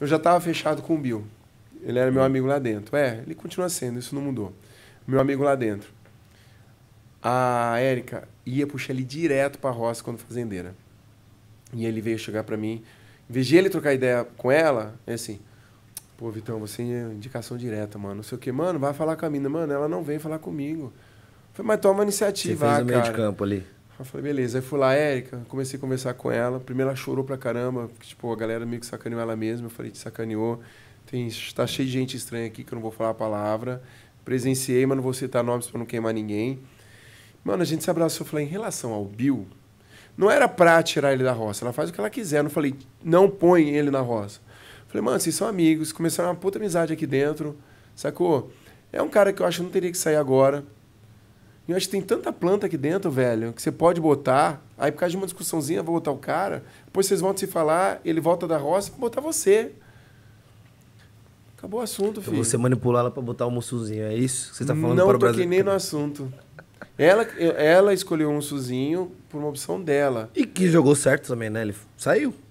eu já estava fechado com o Bill. Ele era meu amigo lá dentro. É, ele continua sendo, isso não mudou. Meu amigo lá dentro. A Érica ia puxar ele direto para a roça quando fazendeira. E ele veio chegar para mim. Em vez de ele trocar ideia com ela, é assim: Pô, Vitão, você é indicação direta, mano. Não sei o que, mano, vai falar com a mina. Mano, ela não vem falar comigo. Foi, mas toma iniciativa. Você fez ah, o meio de campo ali. Eu falei, beleza. Aí fui lá, Érica, comecei a conversar com ela. Primeiro ela chorou pra caramba, porque, tipo, a galera meio que sacaneou ela mesma. Eu falei, te sacaneou. Tem, tá cheio de gente estranha aqui que eu não vou falar a palavra. Presenciei, mas não vou citar nomes pra não queimar ninguém. Mano, a gente se abraçou. Eu falei, em relação ao Bill, não era pra tirar ele da roça. Ela faz o que ela quiser. Eu não falei, não põe ele na roça. Eu falei, mano, vocês são amigos. Começaram uma puta amizade aqui dentro, sacou? É um cara que eu acho que não teria que sair agora eu acho que tem tanta planta aqui dentro, velho, que você pode botar. Aí, por causa de uma discussãozinha, vou botar o cara. Depois vocês vão se falar, ele volta da roça pra botar você. Acabou o assunto, filho. Então você manipular ela pra botar o mussuzinho, é isso que você tá falando Não para o Não toquei nem no assunto. Ela, ela escolheu um suzinho por uma opção dela. E que jogou certo também, né? Ele saiu.